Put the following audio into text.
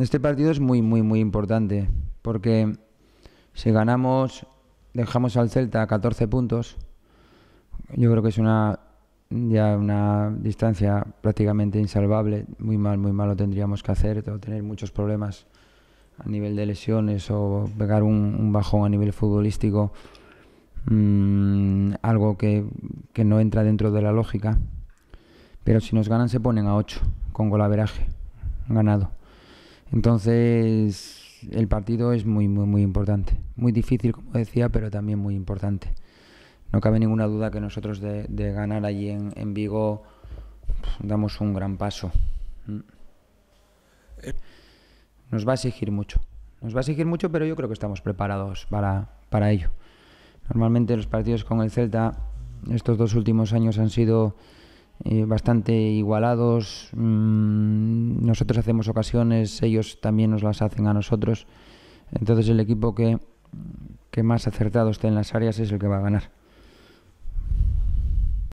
este partido es muy, muy, muy importante, porque si ganamos, dejamos al Celta a 14 puntos, yo creo que es una ya una distancia prácticamente insalvable, muy mal, muy mal lo tendríamos que hacer, tener muchos problemas a nivel de lesiones o pegar un, bajón a nivel futbolístico, mm, algo que, no entra dentro de la lógica. Pero si nos ganan se ponen a 8 con golaveraje ganado. Entonces, el partido es muy, muy, muy importante. Muy difícil, como decía, pero también muy importante. No cabe ninguna duda que nosotros de, ganar allí en, Vigo pues, damos un gran paso. Mm. Eh. Nos va a exigir mucho. Nos va a exigir mucho, pero yo creo que estamos preparados para, para ello. Normalmente los partidos con el Celta estos dos últimos años han sido eh, bastante igualados, mm, nosotros hacemos ocasiones, ellos también nos las hacen a nosotros. Entonces el equipo que, más acertado esté en las áreas es el que va a ganar.